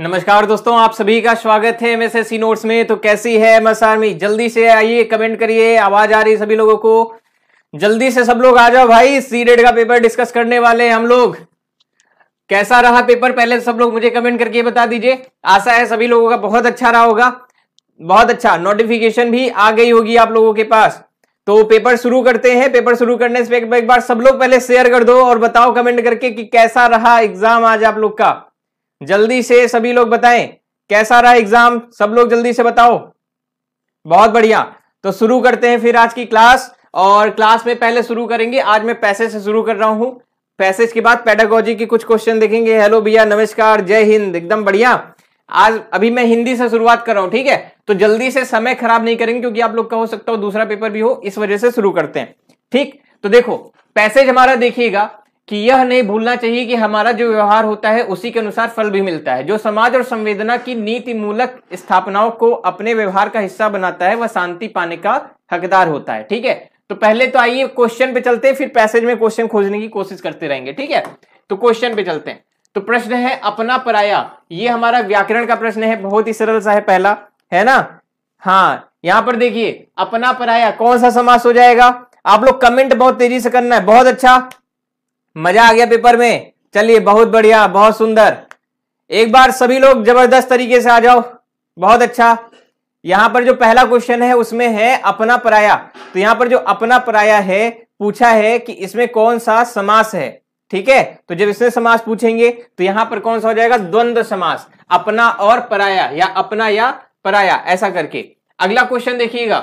नमस्कार दोस्तों आप सभी का स्वागत है एम सी नोट्स में तो कैसी है एम आर्मी जल्दी से आइए कमेंट करिए आवाज आ रही है सभी लोगों को जल्दी से सब लोग आ जाओ भाई सी डेट का पेपर डिस्कस करने वाले हैं हम लोग कैसा रहा पेपर पहले सब लोग मुझे कमेंट करके बता दीजिए आशा है सभी लोगों का बहुत अच्छा रहा होगा बहुत अच्छा नोटिफिकेशन भी आ गई होगी आप लोगों के पास तो पेपर शुरू करते हैं पेपर शुरू करने से एक बार सब लोग पहले शेयर कर दो और बताओ कमेंट करके कि कैसा रहा एग्जाम आज आप लोग का जल्दी से सभी लोग बताएं कैसा रहा एग्जाम सब लोग जल्दी से बताओ बहुत बढ़िया तो शुरू करते हैं फिर आज की क्लास और क्लास में पहले शुरू करेंगे आज मैं पैसे से शुरू कर रहा हूं पैसेज के बाद पेडागोजी के कुछ क्वेश्चन देखेंगे हेलो भैया नमस्कार जय हिंद एकदम बढ़िया आज अभी मैं हिंदी से शुरुआत कर रहा हूं ठीक है तो जल्दी से समय खराब नहीं करेंगे क्योंकि आप लोग का हो सकता हो दूसरा पेपर भी हो इस वजह से शुरू करते हैं ठीक तो देखो पैसेज हमारा देखिएगा कि यह नहीं भूलना चाहिए कि हमारा जो व्यवहार होता है उसी के अनुसार फल भी मिलता है जो समाज और संवेदना की नीति मूलक स्थापनाओं को अपने व्यवहार का हिस्सा बनाता है वह शांति पाने का हकदार होता है ठीक है तो पहले तो आइए क्वेश्चन पे चलते हैं फिर पैसेज में क्वेश्चन खोजने की कोशिश करते रहेंगे ठीक है तो क्वेश्चन पे चलते हैं तो प्रश्न है अपना पराया ये हमारा व्याकरण का प्रश्न है बहुत ही सरल सा है पहला है ना हाँ यहां पर देखिए अपना पराया कौन सा समास हो जाएगा आप लोग कमेंट बहुत तेजी से करना है बहुत अच्छा मजा आ गया पेपर में चलिए बहुत बढ़िया बहुत सुंदर एक बार सभी लोग जबरदस्त तरीके से आ जाओ बहुत अच्छा यहां पर जो पहला क्वेश्चन है उसमें है अपना पराया तो यहां पर जो अपना पराया है पूछा है कि इसमें कौन सा समास है ठीक है तो जब इसमें समास पूछेंगे तो यहां पर कौन सा हो जाएगा द्वंद्व समास अपना और पराया या अपना या पराया ऐसा करके अगला क्वेश्चन देखिएगा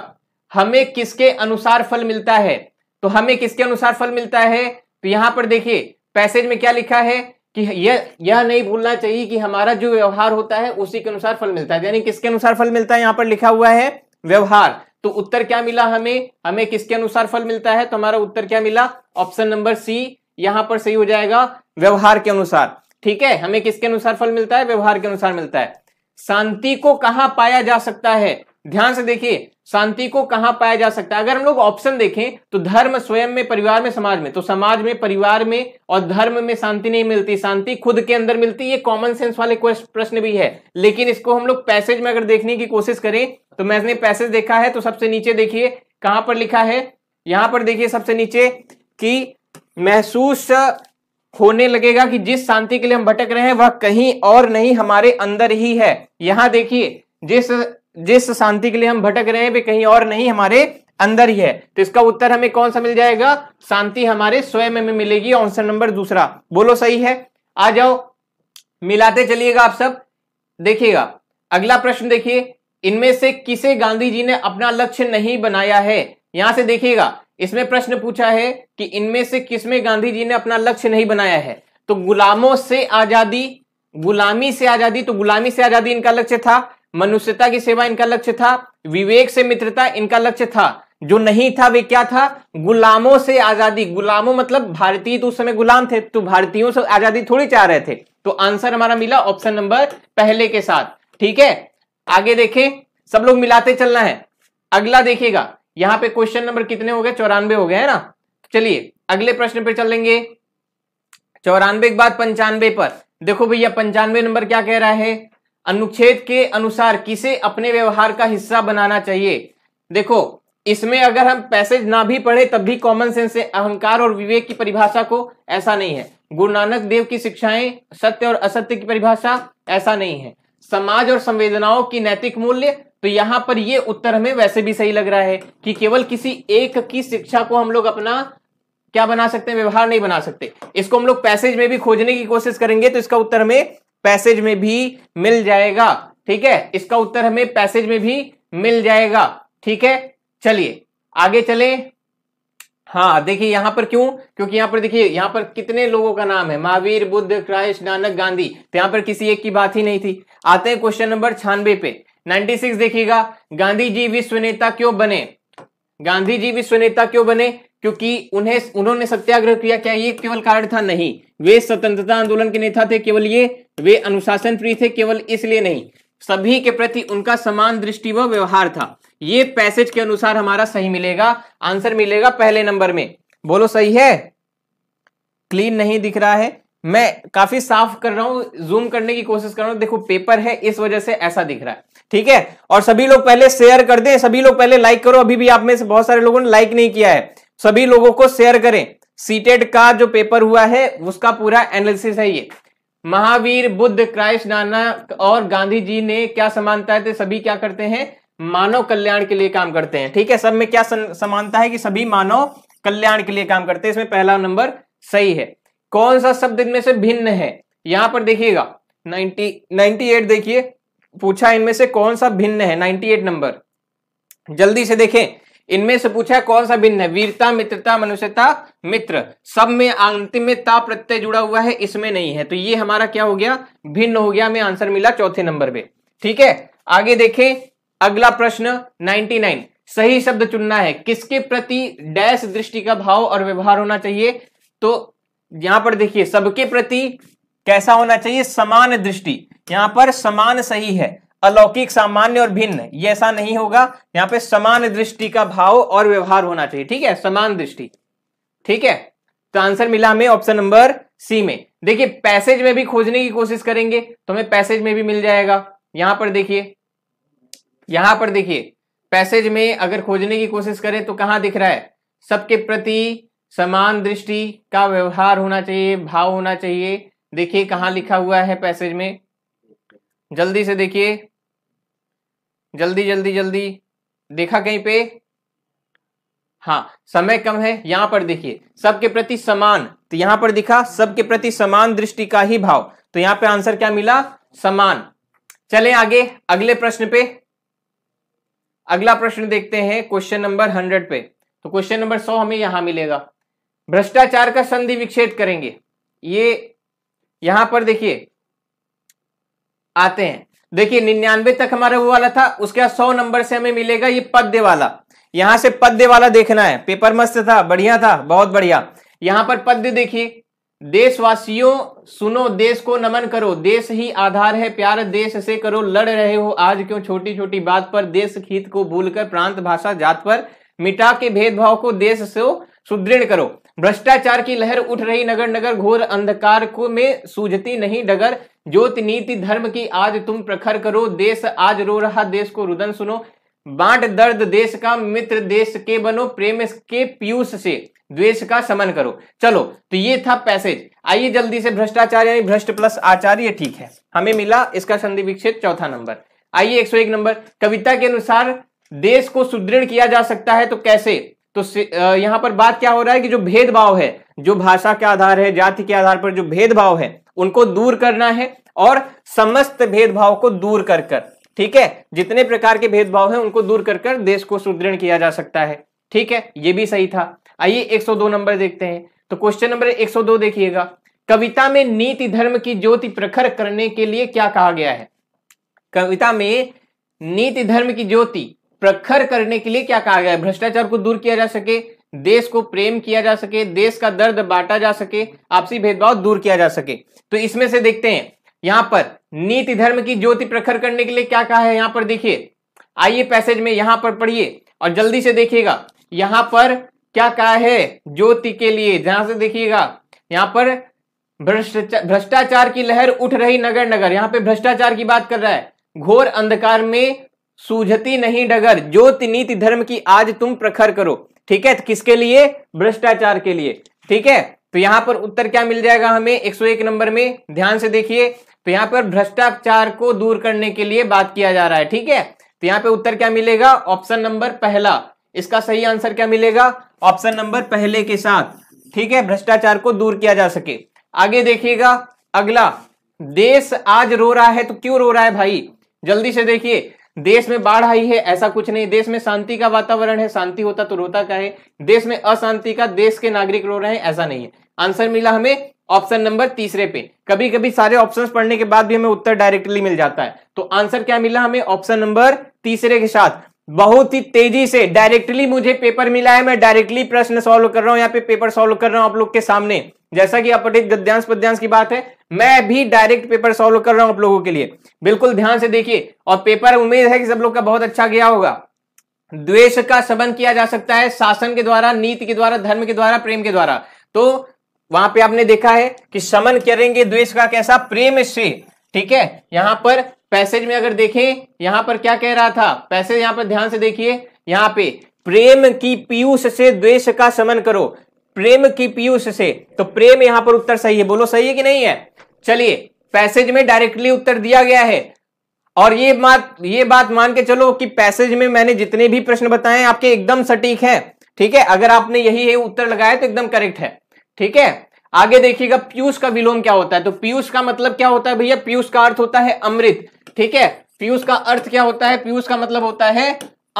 हमें किसके अनुसार फल मिलता है तो हमें किसके अनुसार फल मिलता है तो यहां पर देखिए पैसेज में क्या लिखा है कि यह यह नहीं भूलना चाहिए कि हमारा जो व्यवहार होता है उसी के अनुसार फल मिलता है यानी किसके अनुसार फल मिलता है यहां पर लिखा हुआ है व्यवहार तो उत्तर क्या मिला हमें हमें किसके अनुसार फल मिलता है तो हमारा उत्तर क्या मिला ऑप्शन नंबर सी यहां पर सही हो जाएगा व्यवहार के अनुसार ठीक है हमें किसके अनुसार फल मिलता है व्यवहार के अनुसार मिलता है शांति को कहां पाया जा सकता है ध्यान से देखिए शांति को कहां पाया जा सकता है अगर हम लोग ऑप्शन देखें तो धर्म स्वयं में परिवार में समाज में तो समाज में परिवार में और धर्म में शांति नहीं मिलती शांति खुद के अंदर मिलती ये कॉमन सेंस वाले प्रश्न भी है लेकिन इसको हम लोग पैसेज में अगर देखने की कोशिश करें तो मैंने पैसेज देखा है तो सबसे नीचे देखिए कहां पर लिखा है यहां पर देखिए सबसे नीचे कि महसूस होने लगेगा कि जिस शांति के लिए हम भटक रहे हैं वह कहीं और नहीं हमारे अंदर ही है यहां देखिए जिस जिस शांति के लिए हम भटक रहे हैं वे कहीं और नहीं हमारे अंदर ही है तो इसका उत्तर हमें कौन सा मिल जाएगा शांति हमारे स्वयं में मिलेगी ऑप्शन नंबर दूसरा बोलो सही है आ जाओ मिलाते चलिएगा आप सब देखिएगा अगला प्रश्न देखिए इनमें से किसे गांधी जी ने अपना लक्ष्य नहीं बनाया है यहां से देखिएगा इसमें प्रश्न पूछा है कि इनमें से किसमें गांधी जी ने अपना लक्ष्य नहीं बनाया है तो गुलामों से आजादी गुलामी से आजादी तो गुलामी से आजादी इनका लक्ष्य था मनुष्यता की सेवा इनका लक्ष्य था विवेक से मित्रता इनका लक्ष्य था जो नहीं था वे क्या था गुलामों से आजादी गुलामों मतलब भारतीय तो उस समय गुलाम थे तो भारतीयों से आजादी थोड़ी चाह रहे थे तो आंसर हमारा मिला ऑप्शन नंबर पहले के साथ ठीक है आगे देखें सब लोग मिलाते चलना है अगला देखिएगा यहां पे क्वेश्चन नंबर कितने हो गए चौरानवे हो गए है ना चलिए अगले प्रश्न पे चलेंगे चौरानवे के बाद पंचानवे पर देखो भैया पंचानवे नंबर क्या कह रहा है अनुच्छेद के अनुसार किसे अपने व्यवहार का हिस्सा बनाना चाहिए देखो इसमें अगर हम पैसेज ना भी पढ़े तब भी कॉमन सेंस से अहंकार और विवेक की परिभाषा को ऐसा नहीं है गुरु नानक देव की शिक्षाएं सत्य और असत्य की परिभाषा ऐसा नहीं है समाज और संवेदनाओं की नैतिक मूल्य तो यहां पर ये उत्तर हमें वैसे भी सही लग रहा है कि केवल किसी एक की शिक्षा को हम लोग अपना क्या बना सकते हैं व्यवहार नहीं बना सकते इसको हम लोग पैसेज में भी खोजने की कोशिश करेंगे तो इसका उत्तर हमें पैसेज में भी मिल जाएगा ठीक है इसका उत्तर हमें पैसेज में भी मिल जाएगा ठीक है चलिए आगे चले हाँ देखिए यहां पर क्यों क्योंकि यहां पर देखिए यहां पर कितने लोगों का नाम है महावीर बुद्ध क्राइस्ट नानक गांधी तो यहां पर किसी एक की बात ही नहीं थी आते हैं क्वेश्चन नंबर छानबे पे 96 देखिएगा गांधी जी विश्व नेता क्यों बने गांधी जी विश्व नेता क्यों बने क्योंकि उन्हें उन्होंने सत्याग्रह किया क्या ये केवल कारण था नहीं वे स्वतंत्रता आंदोलन के नेता थे केवल ये वे अनुशासन प्रिय थे केवल इसलिए नहीं सभी के प्रति उनका समान दृष्टि व व्यवहार था ये पैसेज के अनुसार हमारा सही मिलेगा आंसर मिलेगा पहले नंबर में बोलो सही है क्लीन नहीं दिख रहा है मैं काफी साफ कर रहा हूं जूम करने की कोशिश कर रहा हूं देखो पेपर है इस वजह से ऐसा दिख रहा है ठीक है और सभी लोग पहले शेयर कर दें सभी लोग पहले लाइक करो अभी भी आप में से बहुत सारे लोगों ने लाइक नहीं किया है सभी लोगों को शेयर करें सीटेट का जो पेपर हुआ है उसका पूरा एनालिसिस है ये महावीर बुद्ध क्राइस्ट नाना और गांधी जी ने क्या समानता है सभी क्या करते हैं मानव कल्याण के लिए काम करते हैं ठीक है सब में क्या समानता है कि सभी मानव कल्याण के लिए काम करते हैं इसमें पहला नंबर सही है कौन सा शब्द इनमें से भिन्न है यहां पर देखिएगा 90 98 देखिए पूछा इनमें से कौन सा भिन्न है 98 नंबर जल्दी से देखें इनमें से पूछा कौन सा भिन्न है वीरता मित्रता मनुष्यता मित्र सब में अंतिम में ता प्रत्यय जुड़ा हुआ है इसमें नहीं है तो ये हमारा क्या हो गया भिन्न हो गया हमें आंसर मिला चौथे नंबर पे ठीक है आगे देखें अगला प्रश्न 99 सही शब्द चुनना है किसके प्रति डैश दृष्टि का भाव और व्यवहार होना चाहिए तो यहां पर देखिए सबके प्रति कैसा होना चाहिए समान दृष्टि यहां पर समान सही है अलौकिक सामान्य और भिन्न ये ऐसा नहीं होगा यहाँ पे समान दृष्टि का भाव और व्यवहार होना चाहिए ठीक है समान दृष्टि ठीक है तो आंसर मिला हमें ऑप्शन नंबर सी में देखिए पैसेज में भी खोजने की कोशिश करेंगे तो हमें पैसेज में भी मिल जाएगा यहां पर देखिए यहां पर देखिए पैसेज में अगर खोजने की कोशिश करें तो कहां दिख रहा है सबके प्रति समान दृष्टि का व्यवहार होना चाहिए भाव होना चाहिए देखिए कहां लिखा हुआ है पैसेज में जल्दी से देखिए जल्दी जल्दी जल्दी देखा कहीं पे हाँ समय कम है यहां पर देखिए सबके प्रति समान तो यहां पर दिखा सबके प्रति समान दृष्टि का ही भाव तो यहां पे आंसर क्या मिला समान चले आगे अगले प्रश्न पे अगला प्रश्न देखते हैं क्वेश्चन नंबर हंड्रेड पे तो क्वेश्चन नंबर सौ हमें यहां मिलेगा भ्रष्टाचार का संधि विक्षेद करेंगे ये यहां पर देखिए आते हैं देखिए निन्यानवे तक हमारा वो वाला था उसके बाद सौ नंबर से हमें मिलेगा ये पद्य वाला यहां से पद्य वाला देखना है पेपर मस्त था बढ़िया था बहुत बढ़िया यहां पर पद्य देखिए देशवासियों सुनो देश को नमन करो देश ही आधार है प्यार देश से करो लड़ रहे हो आज क्यों छोटी छोटी बात पर देश खीत को भूलकर प्रांत भाषा जात पर मिटा के भेदभाव को देश से सुदृढ़ करो भ्रष्टाचार की लहर उठ रही नगर नगर घोर अंधकार को में सूझती नहीं डगर ज्योति नीति धर्म की आज तुम प्रखर करो देश आज रो रहा देश को रुदन सुनो बांट दर्द देश का मित्र देश के बनो प्रेम के पीयूष से द्वेष का समन करो चलो तो ये था पैसेज आइए जल्दी से भ्रष्टाचार यानी भ्रष्ट प्लस आचार्य ठीक है हमें मिला इसका संधि विक्षेद चौथा नंबर आइए 101 नंबर कविता के अनुसार देश को सुदृढ़ किया जा सकता है तो कैसे तो यहां पर बात क्या हो रहा है कि जो भेदभाव है जो भाषा के आधार है जाति के आधार पर जो भेदभाव है उनको दूर करना है और समस्त भेदभाव को दूर कर कर ठीक है जितने प्रकार के भेदभाव है उनको दूर कर कर देश को सुदृढ़ किया जा सकता है ठीक है ये भी सही था आइए 102 नंबर देखते हैं तो क्वेश्चन नंबर 102 देखिएगा कविता में नीति धर्म की ज्योति प्रखर करने के लिए क्या कहा गया है कविता में नीति धर्म की ज्योति प्रखर करने के लिए क्या कहा गया है भ्रष्टाचार को दूर किया जा सके देश को प्रेम किया जा सके देश का दर्द बांटा जा सके आपसी भेदभाव दूर किया जा सके तो इसमें से देखते हैं यहां पर नीति धर्म की ज्योति प्रखर करने के लिए क्या कहा है यहां पर देखिए आइए पैसेज में यहां पर पढ़िए और जल्दी से देखिएगा यहां पर क्या कहा है ज्योति के लिए जहां से देखिएगा यहां पर भ्रष्टाचार भ्रष्टाचार की लहर उठ रही नगर नगर यहां पे भ्रष्टाचार की बात कर रहा है घोर अंधकार में सूझती नहीं डगर ज्योति नीति धर्म की आज तुम प्रखर करो ठीक है तो किसके लिए भ्रष्टाचार के लिए ठीक है तो यहां पर उत्तर क्या मिल जाएगा हमें 101 नंबर में ध्यान से देखिए तो यहां पर भ्रष्टाचार को दूर करने के लिए बात किया जा रहा है ठीक है तो यहां पे उत्तर क्या मिलेगा ऑप्शन नंबर पहला इसका सही आंसर क्या मिलेगा ऑप्शन नंबर पहले के साथ ठीक है भ्रष्टाचार को दूर किया जा सके आगे देखिएगा अगला देश आज रो रहा है तो क्यों रो रहा है भाई जल्दी से देखिए देश में बाढ़ आई है ऐसा कुछ नहीं देश में शांति का वातावरण है शांति होता तो रोता का है देश में अशांति का देश के नागरिक रो रहे हैं ऐसा नहीं है आंसर मिला हमें ऑप्शन नंबर तीसरे पे कभी कभी सारे ऑप्शंस पढ़ने के बाद भी हमें उत्तर डायरेक्टली मिल जाता है तो आंसर क्या मिला हमें ऑप्शन नंबर तीसरे के साथ बहुत ही तेजी से डायरेक्टली मुझे पेपर मिला है मैं डायरेक्टली प्रश्न सॉल्व कर रहा हूं यहाँ पे पेपर सॉल्व कर रहा हूं आप लोग के सामने जैसा कि अपटित गद्यांश पद्यांश की बात है मैं भी डायरेक्ट पेपर सॉल्व कर रहा हूं आप लोगों के लिए बिल्कुल ध्यान से देखिए और पेपर उम्मीद है कि सब लोग का बहुत अच्छा गया होगा द्वेष का संबंध किया जा सकता है शासन के द्वारा नीति के द्वारा धर्म के द्वारा प्रेम के द्वारा तो वहां पे आपने देखा है कि समन करेंगे द्वेष का कैसा प्रेम से ठीक है यहां पर पैसेज में अगर देखें यहां पर क्या कह रहा था पैसेज यहां पर ध्यान से देखिए यहां पे प्रेम की पीयूष से द्वेष का समन करो प्रेम की पीयूष से तो प्रेम यहां पर उत्तर सही है बोलो सही है कि नहीं है चलिए पैसेज में डायरेक्टली उत्तर दिया गया है और ये बात ये बात मान के चलो कि पैसेज में मैंने जितने भी प्रश्न बताए आपके एकदम सटीक है ठीक है अगर आपने यही उत्तर लगाया तो एकदम करेक्ट है ठीक है आगे देखिएगा पीयूष का विलोम क्या होता है तो पीयूष का मतलब क्या होता है भैया पीयूष का अर्थ होता है अमृत ठीक है पीयूष का अर्थ क्या होता है पीयूष का मतलब होता है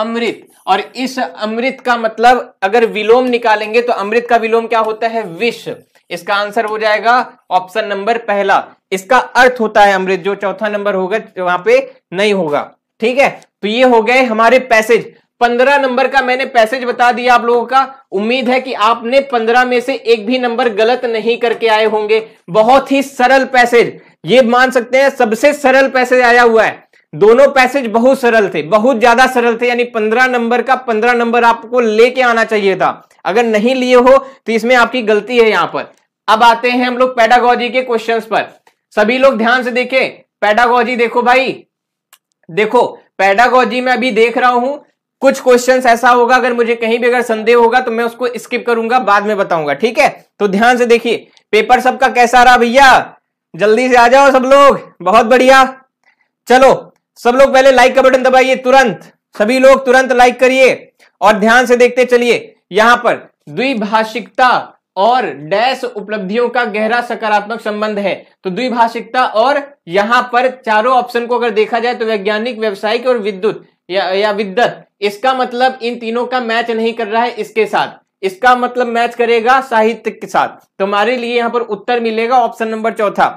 अमृत और इस अमृत का मतलब अगर विलोम निकालेंगे तो अमृत का विलोम क्या होता है विष इसका आंसर हो जाएगा ऑप्शन नंबर पहला इसका अर्थ होता है अमृत जो चौथा नंबर होगा वहां पे नहीं होगा ठीक है तो ये हो गए हमारे पैसेज पंद्रह नंबर का मैंने पैसेज बता दिया आप लोगों का उम्मीद है कि आपने पंद्रह में से एक भी नंबर गलत नहीं करके आए होंगे बहुत ही सरल पैसेज ये मान सकते हैं सबसे सरल पैसेज आया हुआ है दोनों पैसेज बहुत सरल थे बहुत ज्यादा सरल थे यानी पंद्रह नंबर का पंद्रह नंबर आपको लेके आना चाहिए था अगर नहीं लिए हो तो इसमें आपकी गलती है यहां पर अब आते हैं हम लोग पैडागोजी के क्वेश्चन पर सभी लोग ध्यान से देखे पैडागोजी देखो भाई देखो पैडागोजी में अभी देख रहा हूं कुछ क्वेश्चन ऐसा होगा अगर मुझे कहीं भी अगर संदेह होगा तो मैं उसको स्किप करूंगा बाद में बताऊंगा ठीक है तो ध्यान से देखिए पेपर सबका कैसा रहा भैया जल्दी से आ जाओ सब लोग बहुत बढ़िया चलो सब लोग पहले लाइक का बटन दबाइए तुरंत सभी लोग तुरंत लाइक करिए और ध्यान से देखते चलिए यहां पर द्विभाषिकता और डैश उपलब्धियों का गहरा सकारात्मक संबंध है तो द्विभाषिकता और यहां पर चारों ऑप्शन को अगर देखा जाए तो वैज्ञानिक व्यवसायिक और विद्युत या, या विद्युत इसका मतलब इन तीनों का मैच नहीं कर रहा है इसके साथ इसका मतलब मैच करेगा साहित्य के साथ तुम्हारे लिए यहां पर उत्तर मिलेगा ऑप्शन नंबर चौथा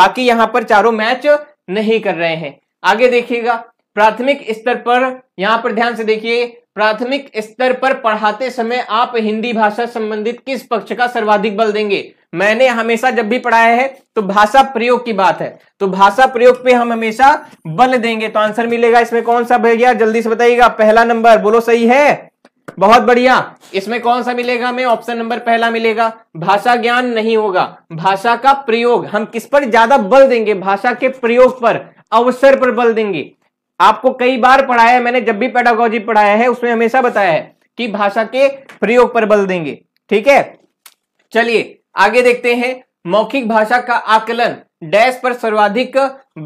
बाकी यहां पर चारों मैच नहीं कर रहे हैं आगे देखिएगा प्राथमिक स्तर पर यहाँ पर ध्यान से देखिए प्राथमिक स्तर पर पढ़ाते समय आप हिंदी भाषा संबंधित किस पक्ष का सर्वाधिक बल देंगे मैंने हमेशा जब भी पढ़ाया है तो भाषा प्रयोग की बात है तो भाषा प्रयोग पे हम हमेशा बल देंगे तो आंसर मिलेगा इसमें कौन सा भैया जल्दी से बताइएगा पहला नंबर बोलो सही है बहुत बढ़िया इसमें कौन सा मिलेगा हमें ऑप्शन नंबर पहला मिलेगा भाषा ज्ञान नहीं होगा भाषा का प्रयोग हम किस पर ज्यादा बल देंगे भाषा के प्रयोग पर अवसर पर बल देंगे आपको कई बार पढ़ाया है मैंने जब भी पेडागोजी पढ़ाया है उसमें हमेशा बताया है कि भाषा के प्रयोग पर बल देंगे ठीक है चलिए आगे देखते हैं मौखिक भाषा का आकलन डैश पर सर्वाधिक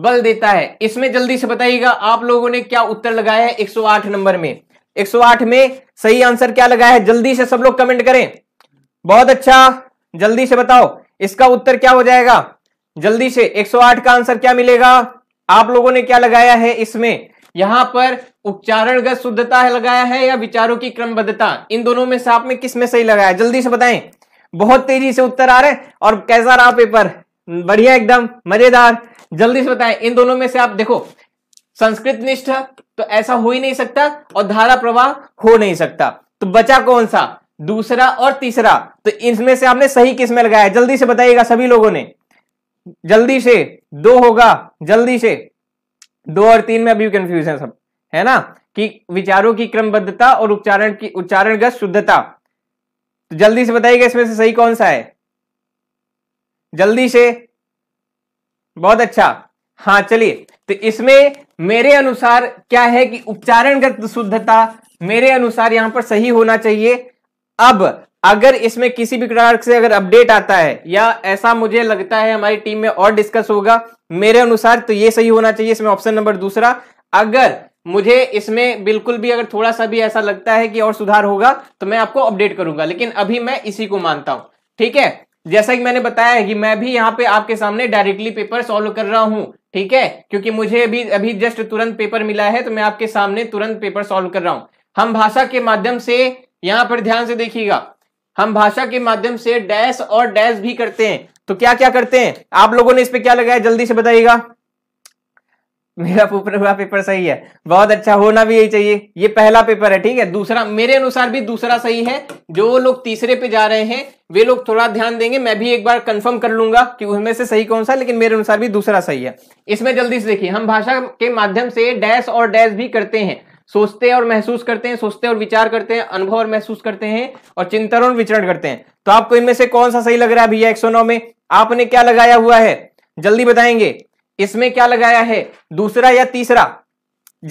बल देता है इसमें जल्दी से बताइएगा आप लोगों ने क्या उत्तर लगाया है 108 नंबर में 108 में सही आंसर क्या लगा है जल्दी से सब लोग कमेंट करें बहुत अच्छा जल्दी से बताओ इसका उत्तर क्या हो जाएगा जल्दी से 108 का आंसर क्या मिलेगा आप लोगों ने क्या लगाया है इसमें यहां पर उपचारणगत शुद्धता लगाया है या विचारों की क्रमबद्धता इन दोनों में से आप में किस में सही लगाया जल्दी से बताएं बहुत तेजी से उत्तर आ रहे और कैसा रहा पेपर बढ़िया एकदम मजेदार जल्दी से बताएं इन दोनों में से आप देखो संस्कृत निष्ठ तो ऐसा हो ही नहीं सकता और धारा प्रवाह हो नहीं सकता तो बचा कौन सा दूसरा और तीसरा तो इसमें से आपने सही किसमें लगाया जल्दी से बताइएगा सभी लोगों ने जल्दी से दो होगा जल्दी से दो और तीन में अभी कंफ्यूज है सब है ना कि विचारों की क्रमबद्धता और उच्चारण की उच्चारणगत शुद्धता तो जल्दी से बताइएगा इसमें से सही कौन सा है जल्दी से बहुत अच्छा हाँ चलिए तो इसमें मेरे अनुसार क्या है कि उपचारणगत शुद्धता मेरे अनुसार यहां पर सही होना चाहिए अब अगर इसमें किसी भी प्रकार से अगर अपडेट आता है या ऐसा मुझे लगता है हमारी टीम में और डिस्कस होगा मेरे अनुसार तो ये सही होना चाहिए इसमें ऑप्शन नंबर दूसरा अगर मुझे इसमें बिल्कुल भी अगर थोड़ा सा भी ऐसा लगता है कि और सुधार होगा तो मैं आपको अपडेट करूंगा लेकिन अभी मैं इसी को मानता हूं ठीक है जैसा कि मैंने बताया है कि मैं भी यहां पे आपके सामने डायरेक्टली पेपर सॉल्व कर रहा हूं ठीक है क्योंकि मुझे अभी अभी जस्ट तुरंत पेपर मिला है तो मैं आपके सामने तुरंत पेपर सॉल्व कर रहा हूं हम भाषा के माध्यम से यहां पर ध्यान से देखिएगा हम भाषा के माध्यम से डैश और डैश भी करते हैं तो क्या क्या करते हैं आप लोगों ने इस पे क्या लगाया जल्दी से बताइएगा मेरा पूरा पेपर सही है बहुत अच्छा होना भी यही चाहिए ये पहला पेपर है ठीक है दूसरा मेरे अनुसार भी दूसरा सही है जो लोग तीसरे पे जा रहे हैं वे लोग थोड़ा ध्यान देंगे मैं भी एक बार कंफर्म कर लूंगा कि उनमें से सही कौन सा लेकिन मेरे अनुसार भी दूसरा सही है इसमें जल्दी से देखिए हम भाषा के माध्यम से डैश और डैश भी करते हैं सोचते और महसूस करते हैं सोचते और विचार करते हैं अनुभव और महसूस करते हैं और चिंतन और विचरण करते हैं तो आपको इनमें से कौन सा सही लग रहा है भैया एक में आपने क्या लगाया हुआ है जल्दी बताएंगे इसमें क्या लगाया है दूसरा या तीसरा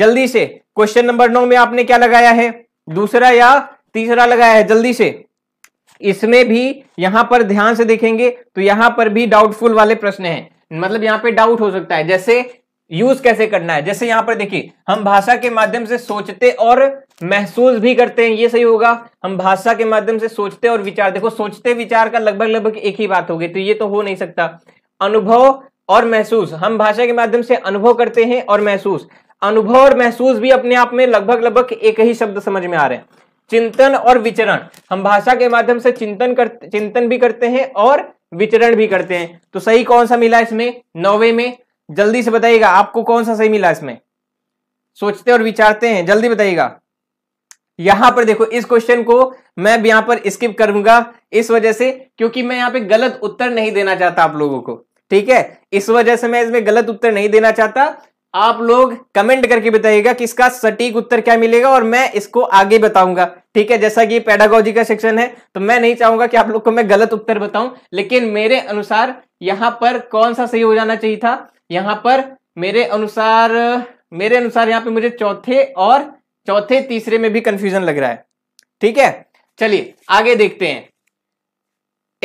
जल्दी से क्वेश्चन नंबर नौ में आपने क्या लगाया है दूसरा या तीसरा लगाया है जल्दी से इसमें भी यहां पर ध्यान से देखेंगे तो यहां पर भी डाउटफुल वाले प्रश्न है मतलब यहां पर डाउट हो सकता है जैसे यूज कैसे करना है जैसे यहां पर देखिए हम भाषा के माध्यम से सोचते और महसूस भी करते हैं ये सही होगा हम भाषा के माध्यम से सोचते और विचार देखो सोचते विचार का लगभग लगभग एक ही बात होगी तो ये तो हो नहीं सकता अनुभव और महसूस हम भाषा के माध्यम से अनुभव करते हैं और महसूस अनुभव और महसूस भी अपने आप में लगभग लगभग एक ही शब्द समझ में आ रहे हैं चिंतन और विचरण हम भाषा के माध्यम से चिंतन कर चिंतन भी करते हैं और विचरण भी करते हैं तो सही कौन सा मिला इसमें नौवे में जल्दी से बताइएगा आपको कौन सा सही मिला इसमें सोचते और विचारते हैं जल्दी बताइएगा यहां पर देखो इस क्वेश्चन को मैं यहां पर स्किप करूंगा इस वजह से क्योंकि मैं यहां पे गलत उत्तर नहीं देना चाहता आप लोगों को ठीक है इस वजह से मैं इसमें गलत उत्तर नहीं देना चाहता आप लोग कमेंट करके बताइएगा कि इसका सटीक उत्तर क्या मिलेगा और मैं इसको आगे बताऊंगा ठीक है जैसा कि पेडागोजी का सेक्शन है तो मैं नहीं चाहूंगा कि आप लोग को मैं गलत उत्तर बताऊं लेकिन मेरे अनुसार यहां पर कौन सा सही हो जाना चाहिए था यहां पर मेरे अनुसार मेरे अनुसार यहां पर मुझे चौथे और चौथे तीसरे में भी कंफ्यूजन लग रहा है ठीक है चलिए आगे देखते हैं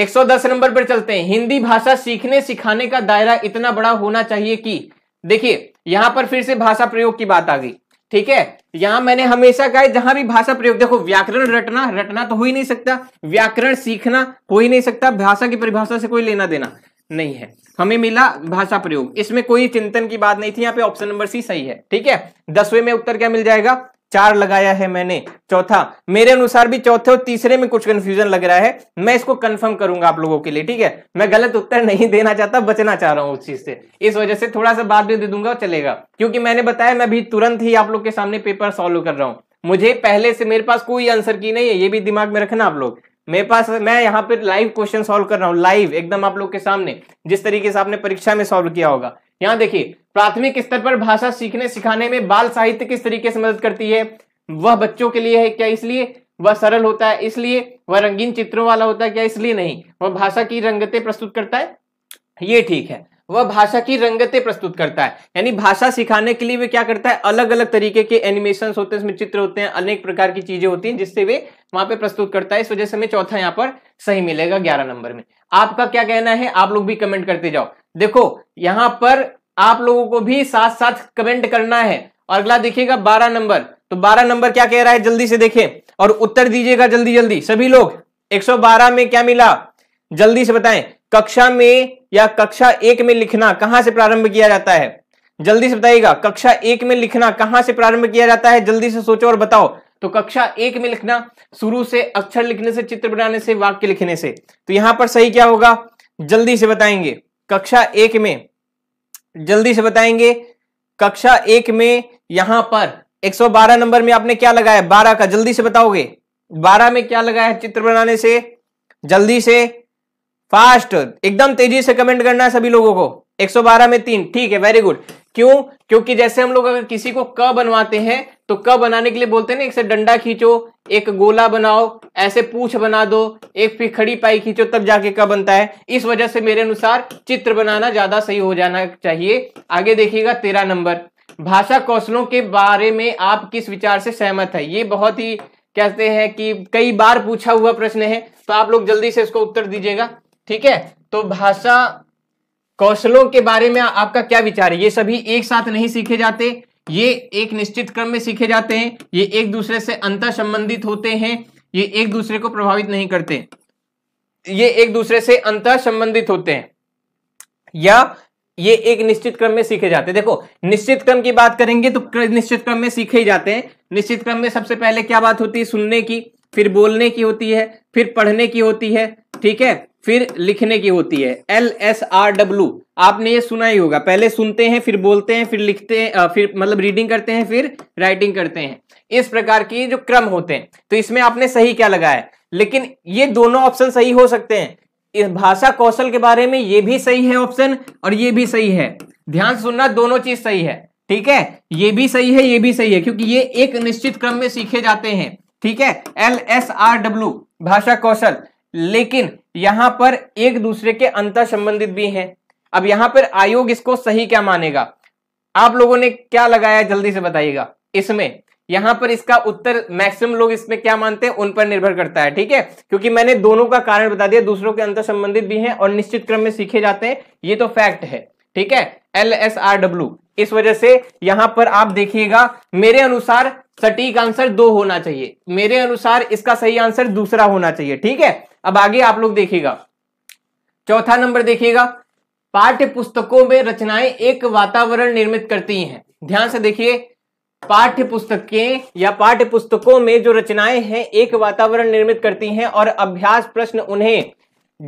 110 नंबर पर चलते हैं हिंदी भाषा सीखने सिखाने का दायरा इतना बड़ा होना चाहिए कि देखिए यहां पर फिर से भाषा प्रयोग की बात आ गई ठीक है यहां मैंने हमेशा कहा जहां भी भाषा प्रयोग देखो व्याकरण रटना रटना तो हो ही नहीं सकता व्याकरण सीखना हो ही नहीं सकता भाषा की परिभाषा से कोई लेना देना नहीं है हमें मिला भाषा प्रयोग इसमें कोई चिंतन की बात नहीं थी यहाँ पे ऑप्शन नंबर सी सही है ठीक है दसवें में उत्तर क्या मिल जाएगा चार लगाया है मैंने चौथा मेरे अनुसार भी चौथे और तीसरे में कुछ कंफ्यूजन लग रहा है मैं इसको कंफर्म करूंगा आप लोगों के लिए ठीक है मैं गलत उत्तर नहीं देना चाहता बचना चाह रहा हूं उस चीज से इस वजह से थोड़ा सा बाद में दे दूंगा चलेगा क्योंकि मैंने बताया मैं भी तुरंत ही आप लोग के सामने पेपर सोल्व कर रहा हूं मुझे पहले से मेरे पास कोई आंसर की नहीं है ये भी दिमाग में रखना आप लोग मेरे पास मैं यहाँ पर लाइव क्वेश्चन सोल्व कर रहा हूँ लाइव एकदम आप लोग के सामने जिस तरीके से आपने परीक्षा में सोल्व किया होगा यहां देखिए प्राथमिक स्तर पर भाषा सीखने सिखाने में बाल साहित्य किस तरीके से मदद करती है वह बच्चों के लिए है क्या इसलिए वह सरल होता है इसलिए वह रंगीन चित्रों वाला होता है क्या इसलिए नहीं वह भाषा की रंगते प्रस्तुत करता है ये ठीक है वह भाषा की रंगते प्रस्तुत करता है यानी भाषा सिखाने के लिए वे क्या करता है अलग अलग तरीके के एनिमेशन होते हैं चित्र होते हैं अनेक प्रकार की चीजें होती हैं जिससे वे वहां पे प्रस्तुत करता है इस वजह से हमें चौथा यहाँ पर सही मिलेगा ग्यारह नंबर में आपका क्या कहना है आप लोग भी कमेंट करते जाओ देखो यहां पर आप लोगों को भी साथ साथ कमेंट करना है और अगला देखिएगा बारह नंबर तो बारह नंबर क्या कह रहा है जल्दी से देखें और उत्तर दीजिएगा जल्दी जल्दी सभी लोग 112 में क्या मिला जल्दी से बताएं कक्षा में या कक्षा एक में लिखना कहां से प्रारंभ किया जाता है जल्दी से बताइएगा कक्षा एक में लिखना कहां से प्रारंभ किया जाता है जल्दी से सोचो और बताओ तो कक्षा एक में लिखना शुरू से अक्षर लिखने से चित्र बनाने से वाक्य लिखने से तो यहां पर सही क्या होगा जल्दी से बताएंगे कक्षा एक में जल्दी से बताएंगे कक्षा एक में यहां पर 112 नंबर में आपने क्या लगाया 12 का जल्दी से बताओगे 12 में क्या लगाया है चित्र बनाने से जल्दी से फास्ट एकदम तेजी से कमेंट करना है सभी लोगों को 112 में तीन ठीक है वेरी गुड क्यों क्योंकि जैसे हम लोग अगर किसी को क बनवाते हैं तो क बनाने के लिए बोलते हैं ना एक से डंडा खींचो एक गोला बनाओ ऐसे पूछ बना दो एक फिर खड़ी पाई खींचो तब जाके क बनता है इस वजह से मेरे अनुसार चित्र बनाना ज्यादा सही हो जाना चाहिए आगे देखिएगा तेरह नंबर भाषा कौशलों के बारे में आप किस विचार से सहमत है ये बहुत ही कहते हैं कि कई बार पूछा हुआ प्रश्न है तो आप लोग जल्दी से इसको उत्तर दीजिएगा ठीक है तो भाषा कौशलों के बारे में आपका क्या विचार है ये सभी एक साथ नहीं सीखे जाते ये एक निश्चित क्रम में सीखे जाते हैं ये एक दूसरे से अंतर संबंधित होते हैं ये एक दूसरे को प्रभावित नहीं करते ये एक दूसरे से अंतर संबंधित होते हैं या ये एक निश्चित क्रम में सीखे जाते हैं देखो निश्चित क्रम की बात करेंगे तो निश्चित क्रम में सीखे ही जाते हैं निश्चित क्रम में सबसे पहले क्या बात होती है सुनने की फिर बोलने की होती है फिर पढ़ने की होती है ठीक है फिर लिखने की होती है एल एस आर डब्ल्यू आपने ये सुना ही होगा पहले सुनते हैं फिर बोलते हैं फिर लिखते हैं फिर मतलब रीडिंग करते हैं फिर राइटिंग करते हैं इस प्रकार की जो क्रम होते हैं तो इसमें आपने सही क्या लगाया है लेकिन ये दोनों ऑप्शन सही हो सकते हैं इस भाषा कौशल के बारे में ये भी सही है ऑप्शन और ये भी सही है ध्यान सुनना दोनों चीज सही है ठीक है ये भी सही है ये भी सही है क्योंकि ये एक निश्चित क्रम में सीखे जाते हैं ठीक है एल एस आर डब्ल्यू भाषा कौशल लेकिन यहां पर एक दूसरे के अंतर संबंधित भी हैं अब यहां पर आयोग इसको सही क्या मानेगा आप लोगों ने क्या लगाया जल्दी से बताइएगा इसमें यहां पर इसका उत्तर मैक्सिमम लोग इसमें क्या मानते हैं उन पर निर्भर करता है ठीक है क्योंकि मैंने दोनों का कारण बता दिया दूसरों के अंतर संबंधित भी हैं और निश्चित क्रम में सीखे जाते हैं ये तो फैक्ट है ठीक है एल एस आर डब्ल्यू इस वजह से यहां पर आप देखिएगा मेरे अनुसार सटीक आंसर दो होना चाहिए मेरे अनुसार इसका सही आंसर दूसरा होना चाहिए ठीक है अब आगे आप लोग देखिएगा चौथा नंबर देखिएगा पाठ्य पुस्तकों में रचनाएं एक वातावरण निर्मित करती हैं ध्यान से देखिए पाठ्य पुस्तकें या पाठ्य पुस्तकों में जो रचनाएं हैं एक वातावरण निर्मित करती हैं और अभ्यास प्रश्न उन्हें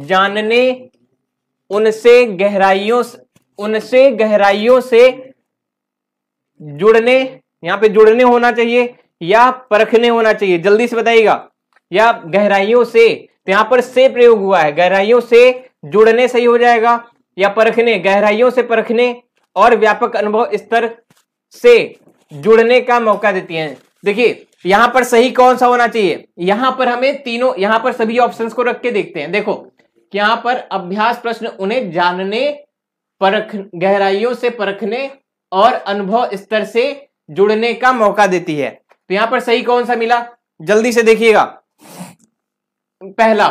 जानने उनसे गहराइयों उनसे गहराइयों से जुड़ने यहाँ पे जुड़ने होना चाहिए या परखने होना चाहिए जल्दी से बताइएगा या गहराइयों से तो यहाँ पर से प्रयोग हुआ है गहराइयों से जुड़ने सही हो जाएगा या परखने गहराइयों से परखने और व्यापक अनुभव स्तर से जुड़ने का मौका देती है देखिए यहां पर सही कौन सा होना चाहिए यहां पर हमें तीनों यहां पर सभी ऑप्शंस को रख के देखते हैं देखो यहां पर अभ्यास प्रश्न उन्हें जानने परख गहराइयों से परखने और अनुभव स्तर से जुड़ने का मौका देती है तो यहां पर सही कौन सा मिला जल्दी से देखिएगा पहला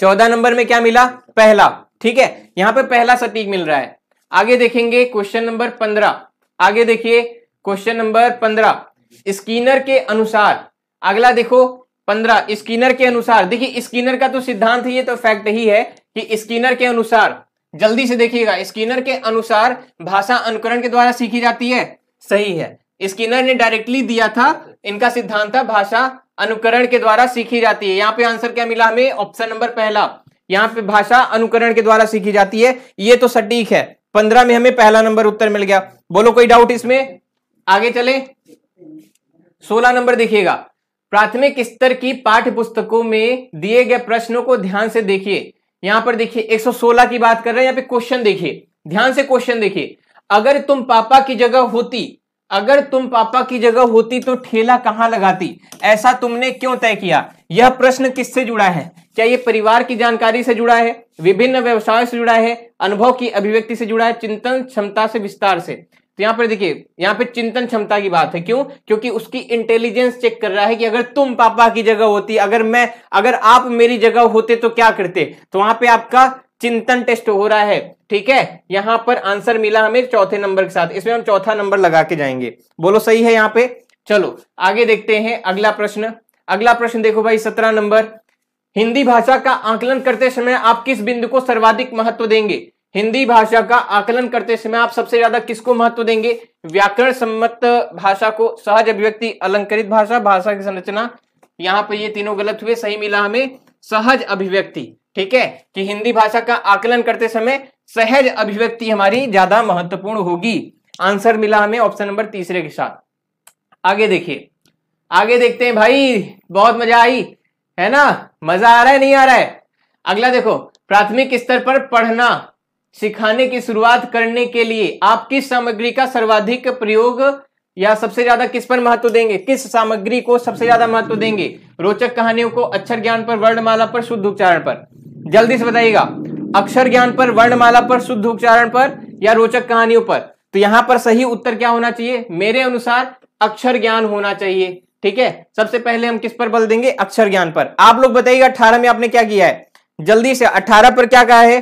चौदह नंबर में क्या मिला पहला ठीक है यहां पर पहला सटीक मिल रहा है आगे देखेंगे क्वेश्चन नंबर पंद्रह आगे देखिए क्वेश्चन नंबर पंद्रह स्कीनर के अनुसार अगला देखो पंद्रह स्कीनर के अनुसार देखिए स्कीनर का तो सिद्धांत ही है तो फैक्ट ही है कि स्कीनर के अनुसार जल्दी से देखिएगा स्किनर के अनुसार भाषा अनुकरण के द्वारा सीखी जाती है सही है स्किनर ने डायरेक्टली दिया था इनका सिद्धांत था भाषा अनुकरण के द्वारा सीखी जाती है यहाँ पे आंसर क्या मिला हमें ऑप्शन नंबर पहला यहाँ पे भाषा अनुकरण के द्वारा सीखी जाती है ये तो सटीक है पंद्रह में हमें पहला नंबर उत्तर मिल गया बोलो कोई डाउट इसमें आगे चले सोलह नंबर देखिएगा प्राथमिक स्तर की पाठ्य पुस्तकों में दिए गए प्रश्नों को ध्यान से देखिए यहां पर देखिए 116 की बात कर रहे हैं यहां पे क्वेश्चन देखिए ध्यान से क्वेश्चन देखिए अगर तुम पापा की जगह होती अगर तुम पापा की जगह होती तो ठेला कहां लगाती ऐसा तुमने क्यों तय किया यह प्रश्न किससे जुड़ा है क्या यह परिवार की जानकारी से जुड़ा है विभिन्न व्यवसाय से जुड़ा है अनुभव की अभिव्यक्ति से जुड़ा है चिंतन क्षमता से विस्तार से तो यहां पर देखिए यहां पे चिंतन क्षमता की बात है क्यों क्योंकि उसकी इंटेलिजेंस चेक कर रहा है कि अगर तुम पापा की जगह होती अगर मैं अगर आप मेरी जगह होते तो क्या करते तो वहां पे आपका चिंतन टेस्ट हो रहा है ठीक है यहां पर आंसर मिला हमें चौथे नंबर के साथ इसमें हम चौथा नंबर लगा के जाएंगे बोलो सही है यहां पर चलो आगे देखते हैं अगला प्रश्न अगला प्रश्न देखो भाई सत्रह नंबर हिंदी भाषा का आकलन करते समय आप किस बिंदु को सर्वाधिक महत्व देंगे हिंदी भाषा का आकलन करते समय आप सबसे ज्यादा किसको महत्व देंगे व्याकरण सम्मत भाषा को सहज अभिव्यक्ति अलंकृत भाषा भाषा की संरचना यहाँ पर ये तीनों गलत हुए सही मिला हमें सहज अभिव्यक्ति ठीक है कि हिंदी भाषा का आकलन करते समय सहज अभिव्यक्ति हमारी ज्यादा महत्वपूर्ण होगी आंसर मिला हमें ऑप्शन नंबर तीसरे के साथ आगे देखिए आगे देखते हैं भाई बहुत मजा आई है ना मजा आ रहा है नहीं आ रहा है अगला देखो प्राथमिक स्तर पर पढ़ना सिखाने की शुरुआत करने के लिए आप किस सामग्री का सर्वाधिक प्रयोग या सबसे ज्यादा किस पर महत्व देंगे किस सामग्री को सबसे ज्यादा महत्व देंगे रोचक कहानियों को अक्षर ज्ञान पर वर्णमाला पर शुद्ध उच्चारण पर जल्दी से बताइएगा अक्षर ज्ञान पर वर्णमाला पर शुद्ध उच्चारण पर या रोचक कहानियों पर तो यहां पर सही उत्तर क्या होना चाहिए मेरे अनुसार अक्षर ज्ञान होना चाहिए ठीक है सबसे पहले हम किस पर बल देंगे अक्षर ज्ञान पर आप लोग बताइएगा अठारह में आपने क्या किया है जल्दी से अठारह पर क्या कहा है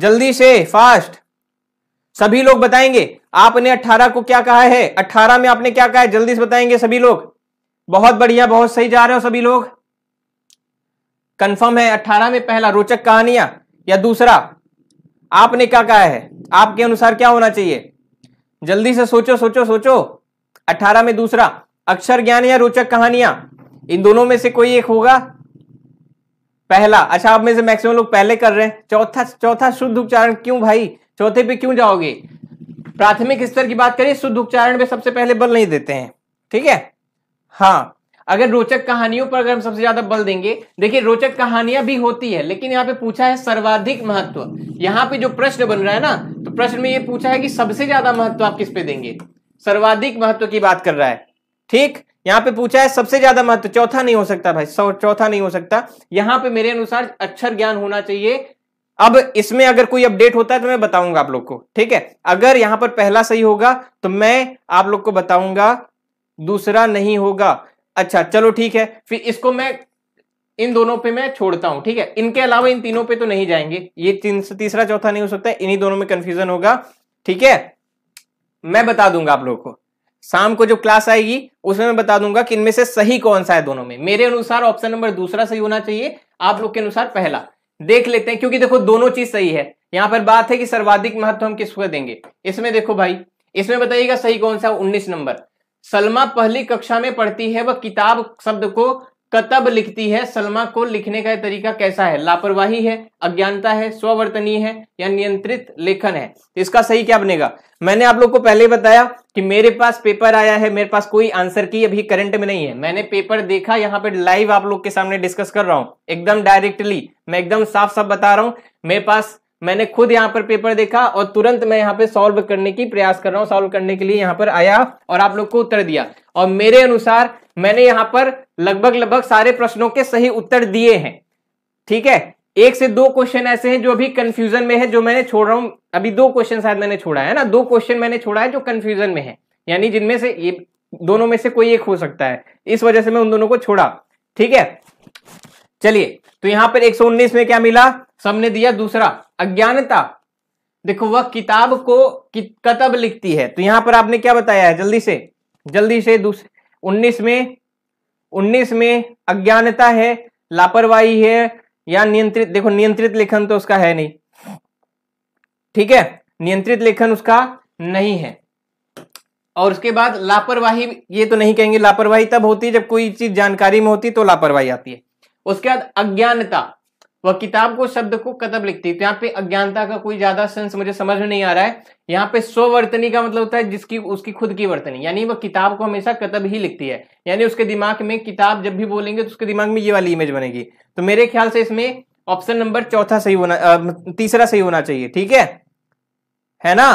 जल्दी से फास्ट सभी लोग बताएंगे आपने अट्ठारह को क्या कहा है अट्ठारह में आपने क्या कहा है जल्दी से बताएंगे सभी लोग बहुत बढ़िया बहुत सही जा रहे हो सभी लोग कंफर्म है अट्ठारह में पहला रोचक कहानियां या दूसरा आपने क्या कहा है आपके अनुसार क्या होना चाहिए जल्दी से सोचो सोचो सोचो अट्ठारह में दूसरा अक्षर ज्ञान या रोचक कहानियां इन दोनों में से कोई एक होगा पहला अच्छा आप में से मैक्सिमम लोग पहले कर रहे हैं चौथा चौथा शुद्ध उच्चारण क्यों भाई चौथे पे क्यों जाओगे प्राथमिक स्तर की बात करें शुद्ध उच्चारण पे सबसे पहले बल नहीं देते हैं ठीक है हाँ अगर रोचक कहानियों पर अगर हम सबसे ज्यादा बल देंगे देखिए रोचक कहानियां भी होती है लेकिन यहाँ पे पूछा है सर्वाधिक महत्व यहाँ पे जो प्रश्न बन रहा है ना तो प्रश्न में ये पूछा है कि सबसे ज्यादा महत्व आप किस पे देंगे सर्वाधिक महत्व की बात कर रहा है ठीक यहाँ पे पूछा है सबसे ज्यादा महत्व चौथा नहीं हो सकता भाई चौथा नहीं हो सकता यहाँ पे मेरे अनुसार अक्षर ज्ञान होना चाहिए अब इसमें अगर कोई अपडेट होता है तो मैं बताऊंगा आप लोग को ठीक है अगर यहां पर पहला सही होगा तो मैं आप लोग को बताऊंगा दूसरा नहीं होगा अच्छा चलो ठीक है फिर इसको मैं इन दोनों पे मैं छोड़ता हूं ठीक है इनके अलावा इन तीनों पे तो नहीं जाएंगे ये तीसरा चौथा नहीं हो सकता इन्हीं दोनों में कंफ्यूजन होगा ठीक है मैं बता दूंगा आप लोगों को शाम को जब क्लास आएगी उसमें मैं बता दूंगा कि इनमें से सही कौन सा है दोनों में मेरे अनुसार ऑप्शन नंबर दूसरा सही होना चाहिए आप लोग के अनुसार पहला देख लेते हैं क्योंकि देखो दोनों चीज सही है यहां पर बात है कि सर्वाधिक महत्व हम किसको देंगे इसमें देखो भाई इसमें बताइएगा सही कौन सा उन्नीस नंबर सलमा पहली कक्षा में पढ़ती है वह किताब शब्द को कतब लिखती है सलमा को लिखने का तरीका कैसा है लापरवाही है अज्ञानता है स्ववर्तनीय है या नियंत्रित लेखन है इसका सही क्या बनेगा मैंने आप लोग को पहले बताया कि मेरे पास पेपर आया है मेरे पास कोई आंसर की अभी करंट में नहीं है मैंने पेपर देखा यहाँ पे लाइव आप लोग के सामने डिस्कस कर रहा हूँ एकदम डायरेक्टली मैं एकदम साफ साफ बता रहा हूँ मेरे पास मैंने खुद यहाँ पर पेपर देखा और तुरंत मैं यहाँ पे सॉल्व करने की प्रयास कर रहा हूँ सॉल्व करने के लिए यहाँ पर आया और आप लोग को उत्तर दिया और मेरे अनुसार मैंने यहाँ पर लगभग लगभग सारे प्रश्नों के सही उत्तर दिए हैं ठीक है एक से दो क्वेश्चन ऐसे हैं जो अभी कंफ्यूजन में है जो मैंने छोड़ रहा हूं अभी दो क्वेश्चन शायद मैंने छोड़ा है ना दो क्वेश्चन मैंने छोड़ा है जो कन्फ्यूजन में है यानी जिनमें से ये दोनों में से कोई एक हो सकता है इस वजह से मैं उन दोनों को छोड़ा ठीक है चलिए तो यहां पर 119 में क्या मिला सबने दिया दूसरा अज्ञानता देखो वह किताब को कतब लिखती है तो यहां पर आपने क्या बताया है जल्दी से जल्दी से दूसरे उन्नीस में उन्नीस में अज्ञानता है लापरवाही है या नियंत्रित देखो नियंत्रित लेखन तो उसका है नहीं ठीक है नियंत्रित लेखन उसका नहीं है और उसके बाद लापरवाही ये तो नहीं कहेंगे लापरवाही तब होती है जब कोई चीज जानकारी में होती तो लापरवाही आती है उसके बाद अज्ञानता वह किताब को शब्द को कतब लिखती है तो यहाँ पे अज्ञानता का कोई ज्यादा सेंस मुझे समझ में नहीं आ रहा है यहाँ पे स्ववर्तनी का मतलब होता है जिसकी उसकी खुद की वर्तनी यानी वह किताब को हमेशा कतब ही लिखती है यानी उसके दिमाग में किताब जब भी बोलेंगे तो उसके दिमाग में ये वाली इमेज बनेगी तो मेरे ख्याल से इसमें ऑप्शन नंबर चौथा सही होना तीसरा सही होना चाहिए ठीक है है ना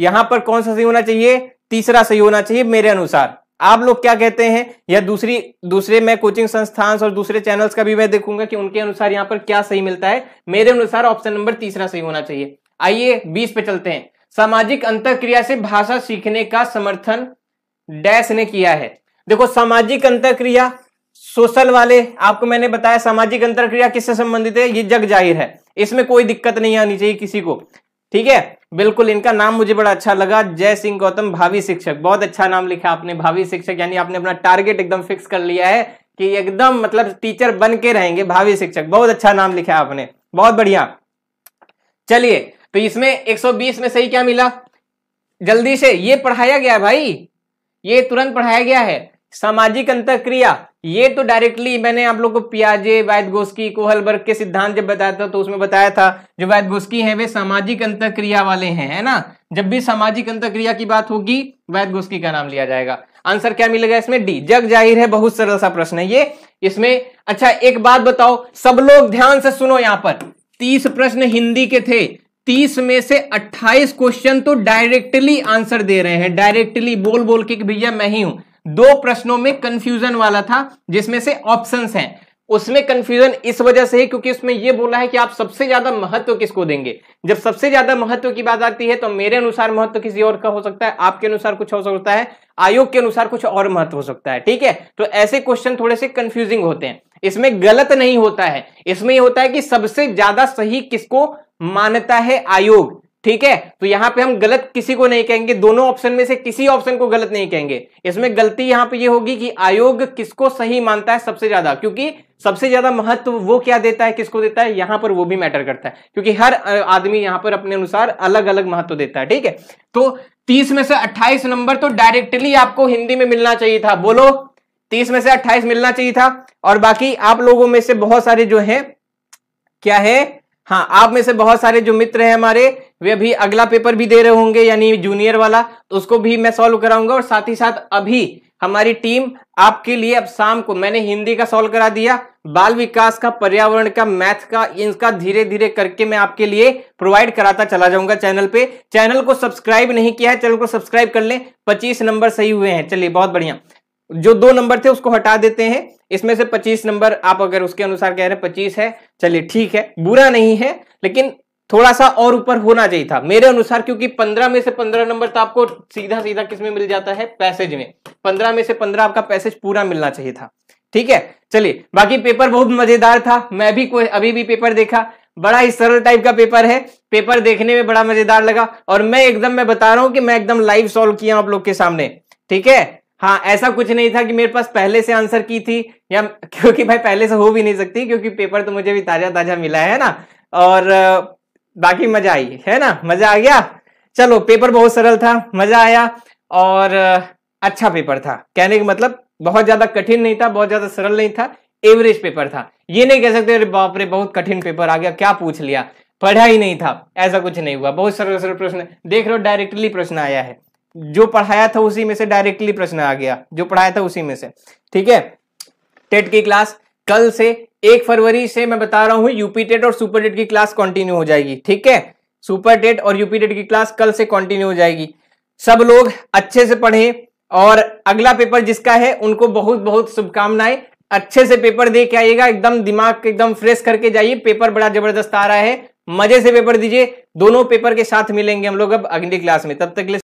यहां पर कौन सा सही होना चाहिए तीसरा सही होना चाहिए मेरे अनुसार आप लोग क्या कहते हैं या दूसरी दूसरे मैं कोचिंग संस्थान और दूसरे चैनल्स का भी मैं देखूंगा कि उनके अनुसार यहाँ पर क्या सही मिलता है मेरे अनुसार ऑप्शन नंबर तीसरा सही होना चाहिए आइए बीस पे चलते हैं सामाजिक अंतर क्रिया से भाषा सीखने का समर्थन डैश ने किया है देखो सामाजिक अंतर क्रिया सोशल वाले आपको मैंने बताया सामाजिक अंतर क्रिया किससे संबंधित है ये जग जाहिर है इसमें कोई दिक्कत नहीं आनी चाहिए किसी को ठीक है बिल्कुल इनका नाम मुझे बड़ा अच्छा लगा जय सिंह गौतम भावी शिक्षक बहुत अच्छा नाम लिखा आपने भावी शिक्षक यानी आपने अपना टारगेट एकदम फिक्स कर लिया है कि एकदम मतलब टीचर बन के रहेंगे भावी शिक्षक बहुत अच्छा नाम लिखा आपने बहुत बढ़िया चलिए तो इसमें 120 में सही क्या मिला जल्दी से ये पढ़ाया गया भाई ये तुरंत पढ़ाया गया है सामाजिक अंतर क्रिया ये तो डायरेक्टली मैंने आप लोग को पियाजे वैद गोस्की कोहलबर्ग के सिद्धांत जब बताया था तो उसमें बताया था जो वैद गोस्की है वे सामाजिक अंतर क्रिया वाले हैं है ना जब भी सामाजिक अंतर क्रिया की बात होगी वैद गोस्की का नाम लिया जाएगा आंसर क्या मिलेगा इसमें डी जग जाहिर है बहुत सरल सा प्रश्न है ये इसमें अच्छा एक बात बताओ सब लोग ध्यान से सुनो यहां पर तीस प्रश्न हिंदी के थे तीस में से अट्ठाईस क्वेश्चन तो डायरेक्टली आंसर दे रहे हैं डायरेक्टली बोल बोल के भैया मैं ही हूं दो प्रश्नों में कंफ्यूजन वाला था जिसमें से ऑप्शंस हैं उसमें कंफ्यूजन इस वजह से है क्योंकि उसमें यह बोला है कि आप सबसे ज्यादा महत्व किसको देंगे जब सबसे ज्यादा महत्व की बात आती है तो मेरे अनुसार महत्व किसी और का हो सकता है आपके अनुसार कुछ हो सकता है आयोग के अनुसार कुछ और महत्व हो सकता है ठीक है तो ऐसे क्वेश्चन थोड़े से कंफ्यूजिंग होते हैं इसमें गलत नहीं होता है इसमें यह होता है कि सबसे ज्यादा सही किसको मानता है आयोग ठीक है तो यहां पे हम गलत किसी को नहीं कहेंगे दोनों ऑप्शन में से किसी ऑप्शन को गलत नहीं कहेंगे इसमें गलती यहां पे ये यह होगी कि आयोग किसको सही मानता है सबसे ज्यादा क्योंकि सबसे ज्यादा महत्व वो क्या देता है किसको देता है यहां पर वो भी मैटर करता है क्योंकि हर आदमी यहां पर अपने अनुसार अलग अलग महत्व देता है ठीक है तो तीस में से अट्ठाईस नंबर तो डायरेक्टली आपको हिंदी में मिलना चाहिए था बोलो तीस में से अट्ठाईस मिलना चाहिए था और बाकी आप लोगों में से बहुत सारे जो है क्या है हाँ आप में से बहुत सारे जो मित्र हैं हमारे वे अभी अगला पेपर भी दे रहे होंगे यानी जूनियर वाला तो उसको भी मैं सॉल्व कराऊंगा और साथ ही साथ अभी हमारी टीम आपके लिए अब शाम को मैंने हिंदी का सॉल्व करा दिया बाल विकास का पर्यावरण का मैथ का इनका धीरे धीरे करके मैं आपके लिए प्रोवाइड कराता चला जाऊंगा चैनल पे चैनल को सब्सक्राइब नहीं किया है चैनल को सब्सक्राइब कर लें 25 नंबर सही हुए हैं चलिए बहुत बढ़िया जो दो नंबर थे उसको हटा देते हैं इसमें से पच्चीस नंबर आप अगर उसके अनुसार कह रहे हैं पच्चीस है चलिए ठीक है बुरा नहीं है लेकिन थोड़ा सा और ऊपर होना चाहिए था मेरे अनुसार क्योंकि पंद्रह में से पंद्रह नंबर तो आपको सीधा सीधा किसमें मिल जाता है पैसेज में पंद्रह में से पंद्रह आपका पैसेज पूरा मिलना चाहिए था ठीक है चलिए बाकी पेपर बहुत मजेदार था मैं भी कोई अभी भी पेपर देखा बड़ा ही सरल टाइप का पेपर है पेपर देखने में बड़ा मजेदार लगा और मैं एकदम मैं बता रहा हूं कि मैं एकदम लाइव सॉल्व किया आप लोग के सामने ठीक है हाँ ऐसा कुछ नहीं था कि मेरे पास पहले से आंसर की थी या क्योंकि भाई पहले से हो भी नहीं सकती क्योंकि पेपर तो मुझे भी ताजा ताजा मिला है ना और बाकी मजा आई है ना मजा आ गया चलो पेपर बहुत सरल था मजा आया और अच्छा पेपर था कहने का मतलब बहुत ज्यादा कठिन नहीं था बहुत ज्यादा सरल नहीं था एवरेज पेपर था ये नहीं कह सकते अरे बाप रे बहुत कठिन पेपर आ गया क्या पूछ लिया पढ़ा ही नहीं था ऐसा कुछ नहीं हुआ बहुत सरल सरल प्रश्न देख रहे हो डायरेक्टली प्रश्न आया है जो पढ़ाया था उसी में से डायरेक्टली प्रश्न आ गया जो पढ़ाया था उसी में से ठीक है टेट की क्लास कल से एक फरवरी से मैं बता रहा हूं यूपी टेट और सुपर टेट की क्लास कंटिन्यू हो जाएगी ठीक है सुपर टेट और यूपी टेट की क्लास कल से कंटिन्यू हो जाएगी सब लोग अच्छे से पढ़े और अगला पेपर जिसका है उनको बहुत बहुत शुभकामनाएं अच्छे से पेपर दे के आइएगा एकदम दिमाग एकदम फ्रेश करके जाइए पेपर बड़ा जबरदस्त आ रहा है मजे से पेपर दीजिए दोनों पेपर के साथ मिलेंगे हम लोग अब अगली क्लास में तब तक